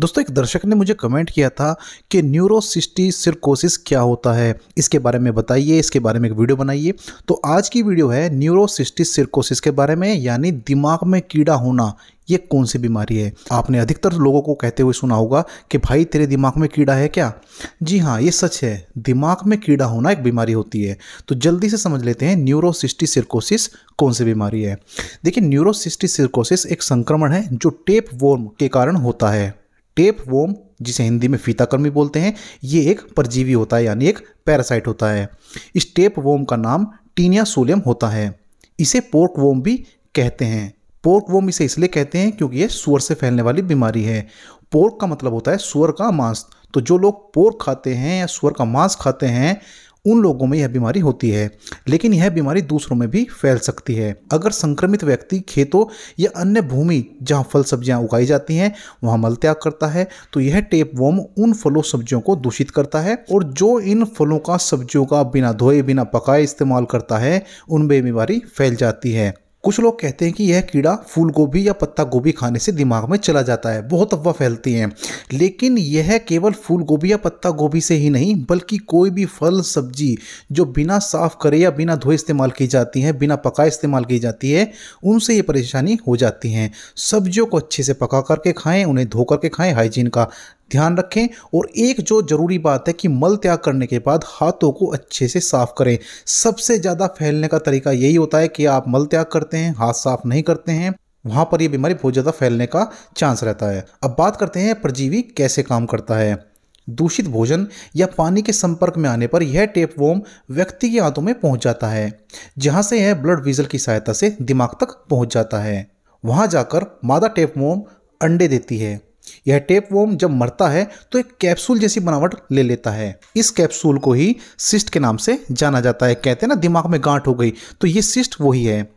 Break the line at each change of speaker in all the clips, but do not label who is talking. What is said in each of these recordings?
दोस्तों एक दर्शक ने मुझे कमेंट किया था कि न्यूरोसिस्टी सिरकोसिस क्या होता है इसके बारे में बताइए इसके बारे में एक वीडियो बनाइए तो आज की वीडियो है न्यूरोसिस्टी सिरकोसिस के बारे में यानी दिमाग में कीड़ा होना ये कौन सी बीमारी है आपने अधिकतर लोगों को कहते हुए सुना होगा कि भाई तेरे दिमाग में कीड़ा है क्या जी हाँ ये सच है दिमाग में कीड़ा होना एक बीमारी होती है तो जल्दी से समझ लेते हैं न्यूरोसिस्टी सिरकोसिस कौन सी बीमारी है देखिए न्यूरोसिस्टी सिरकोसिस एक संक्रमण है जो टेप वोर्म के कारण होता है टेप वोम जिसे हिंदी में फीताकर्मी बोलते हैं ये एक परजीवी होता है यानी एक पैरासाइट होता है इस टेप वोम का नाम टीनिया सोलियम होता है इसे पोर्क वोम भी कहते हैं पोर्क वोम इसे इसलिए कहते हैं क्योंकि ये सुअर से फैलने वाली बीमारी है पोर्क का मतलब होता है सुअर का मांस तो जो लोग पोर्क खाते हैं या सुअर का मांस खाते हैं उन लोगों में यह बीमारी होती है लेकिन यह बीमारी दूसरों में भी फैल सकती है अगर संक्रमित व्यक्ति खेतों या अन्य भूमि जहाँ फल सब्जियाँ उगाई जाती हैं वहाँ मल त्याग करता है तो यह टेप वोम उन फलों सब्जियों को दूषित करता है और जो इन फलों का सब्जियों का बिना धोए बिना पकाए इस्तेमाल करता है उनमें बीमारी फैल जाती है कुछ लोग कहते हैं कि यह कीड़ा फूल गोभी या पत्ता गोभी खाने से दिमाग में चला जाता है बहुत अफवाह फैलती हैं लेकिन यह केवल फूल गोभी या पत्ता गोभी से ही नहीं बल्कि कोई भी फल सब्जी जो बिना साफ करे या बिना धोए इस्तेमाल की जाती हैं बिना पकाए इस्तेमाल की जाती है उनसे ये परेशानी हो जाती हैं सब्जियों को अच्छे से पका करके खाएँ उन्हें धो करके खाएँ हाइजीन का ध्यान रखें और एक जो ज़रूरी बात है कि मल त्याग करने के बाद हाथों को अच्छे से साफ़ करें सबसे ज़्यादा फैलने का तरीका यही होता है कि आप मल त्याग करते हैं हाथ साफ़ नहीं करते हैं वहां पर यह बीमारी बहुत ज़्यादा फैलने का चांस रहता है अब बात करते हैं परजीवी कैसे काम करता है दूषित भोजन या पानी के संपर्क में आने पर यह टेप वोम व्यक्ति के हाथों में पहुंच जाता है जहां से यह ब्लड विजल की सहायता से दिमाग तक पहुंच जाता है वहां जाकर मादा टेप वोम अंडे देती है यह टेप वोम जब मरता है तो एक कैप्सूल जैसी बनावट ले लेता है इस कैप्सूल को ही सिस्ट के नाम से जाना जाता है कहते हैं ना दिमाग में गांठ हो गई तो ये सिस्ट वही है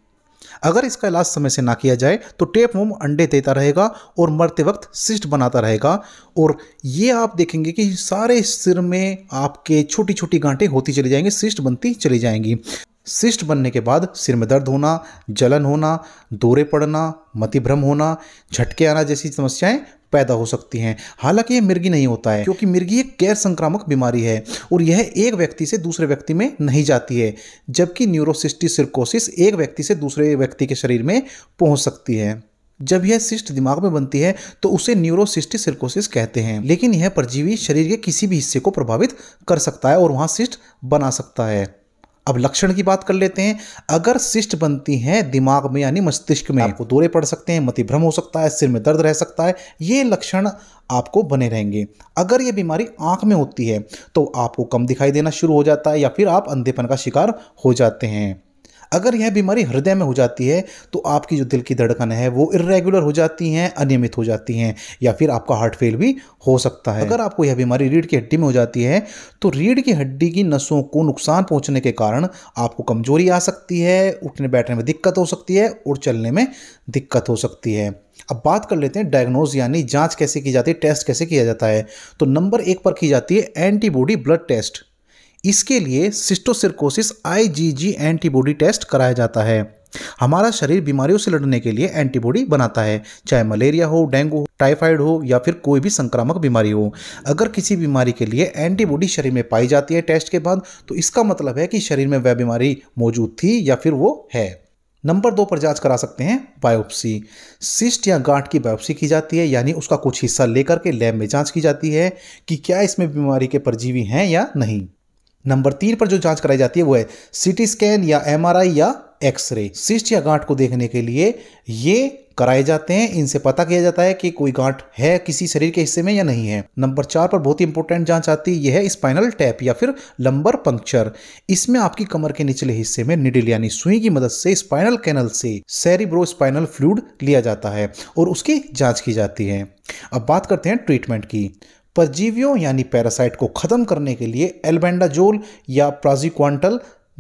अगर इसका इलाज समय से ना किया जाए तो टेप वोम अंडे देता रहेगा और मरते वक्त सिस्ट बनाता रहेगा और ये आप देखेंगे कि सारे सिर में आपके छोटी छोटी गांठें होती चली जाएंगी सिस्ट बनती चली जाएंगी सिस्ट बनने के बाद सिर में दर्द होना जलन होना दौरे पड़ना मतिभ्रम होना झटके आना जैसी समस्याएं पैदा हो सकती हैं हालांकि यह मिर्गी नहीं होता है क्योंकि मिर्गी एक गैर संक्रामक बीमारी है और यह एक व्यक्ति से दूसरे व्यक्ति में नहीं जाती है जबकि न्यूरोसिस्टी सिरकोसिस एक व्यक्ति से दूसरे व्यक्ति के शरीर में पहुंच सकती है जब यह सिस्ट दिमाग में बनती है तो उसे न्यूरोसिस्टी सिरकोसिस कहते हैं लेकिन यह परजीवी शरीर के किसी भी हिस्से को प्रभावित कर सकता है और वहाँ सिस्ट बना सकता है अब लक्षण की बात कर लेते हैं अगर सिस्ट बनती है दिमाग में यानी मस्तिष्क में आपको दौरे पड़ सकते हैं मति भ्रम हो सकता है सिर में दर्द रह सकता है ये लक्षण आपको बने रहेंगे अगर ये बीमारी आँख में होती है तो आपको कम दिखाई देना शुरू हो जाता है या फिर आप अंधेपन का शिकार हो जाते हैं अगर यह बीमारी हृदय में हो जाती है तो आपकी जो दिल की धड़कन है वो इरेगुलर हो जाती हैं अनियमित हो जाती हैं या फिर आपका हार्ट फेल भी हो सकता है अगर आपको यह बीमारी रीढ़ की हड्डी में हो जाती है तो रीढ़ की हड्डी की नसों को नुकसान पहुंचने के कारण आपको कमजोरी आ सकती है उठने बैठने में दिक्कत हो सकती है और चलने में दिक्कत हो सकती है अब बात कर लेते हैं डायग्नोज यानी जांच कैसे की जाती है टेस्ट कैसे किया जाता है तो नंबर एक पर की जाती है एंटीबॉडी ब्लड टेस्ट इसके लिए सिस्टोसिरकोसिस आईजीजी एंटीबॉडी टेस्ट कराया जाता है हमारा शरीर बीमारियों से लड़ने के लिए एंटीबॉडी बनाता है चाहे मलेरिया हो डेंगू हो टाइफाइड हो या फिर कोई भी संक्रामक बीमारी हो अगर किसी बीमारी के लिए एंटीबॉडी शरीर में पाई जाती है टेस्ट के बाद तो इसका मतलब है कि शरीर में वह बीमारी मौजूद थी या फिर वो है नंबर दो पर जांच करा सकते हैं बायोप्सी सिस्ट या गांठ की बायोप्सी की जाती है यानी उसका कुछ हिस्सा लेकर के लैब में जांच की जाती है कि क्या इसमें बीमारी के परजीवी हैं या नहीं नंबर तीन पर जो जांच कराई जाती है वो है सीटी स्कैन या एमआरआई या एक्सरे सिस्ट या गांठ को देखने के लिए ये कराए जाते हैं इनसे पता किया जाता है कि कोई गांठ है किसी शरीर के हिस्से में या नहीं है नंबर चार पर बहुत ही इंपॉर्टेंट जांच आती है यह है स्पाइनल टैप या फिर लंबर पंक्चर इसमें आपकी कमर के निचले हिस्से में निडिल यानी सुई की मदद से स्पाइनल कैनल से सेरिब्रो स्पाइनल फ्लूड लिया जाता है और उसकी जाँच की जाती है अब बात करते हैं ट्रीटमेंट की परजीवियों यानी पैरासाइट को ख़त्म करने के लिए एल्बेंडाजोल या प्राजिक्वांटल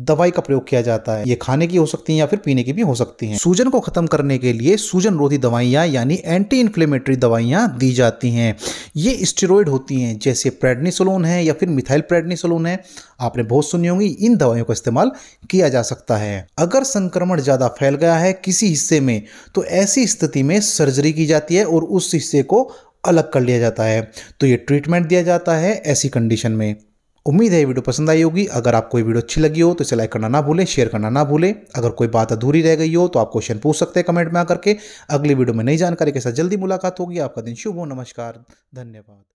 दवाई का प्रयोग किया जाता है ये खाने की हो सकती है या फिर पीने की भी हो सकती है सूजन को खत्म करने के लिए सूजन रोधी दवाइयाँ यानी एंटी इन्फ्लेमेटरी दवाइयाँ दी जाती हैं ये स्टेरॉयड होती हैं जैसे प्रेडनीसोलोन है या फिर मिथाइल प्रेडनीसोलोन है आपने बहुत सुनी होंगी इन दवाइयों का इस्तेमाल किया जा सकता है अगर संक्रमण ज़्यादा फैल गया है किसी हिस्से में तो ऐसी स्थिति में सर्जरी की जाती है और उस हिस्से को अलग कर लिया जाता है तो ये ट्रीटमेंट दिया जाता है ऐसी कंडीशन में उम्मीद है ये वीडियो पसंद आई होगी अगर आपको ये वीडियो अच्छी लगी हो तो इसे लाइक करना ना भूलें शेयर करना ना भूलें अगर कोई बात अधूरी रह गई हो तो आप क्वेश्चन पूछ सकते हैं कमेंट में आकर के अगली वीडियो में नई जानकारी के साथ जल्दी मुलाकात होगी आपका दिन शुभ हो नमस्कार धन्यवाद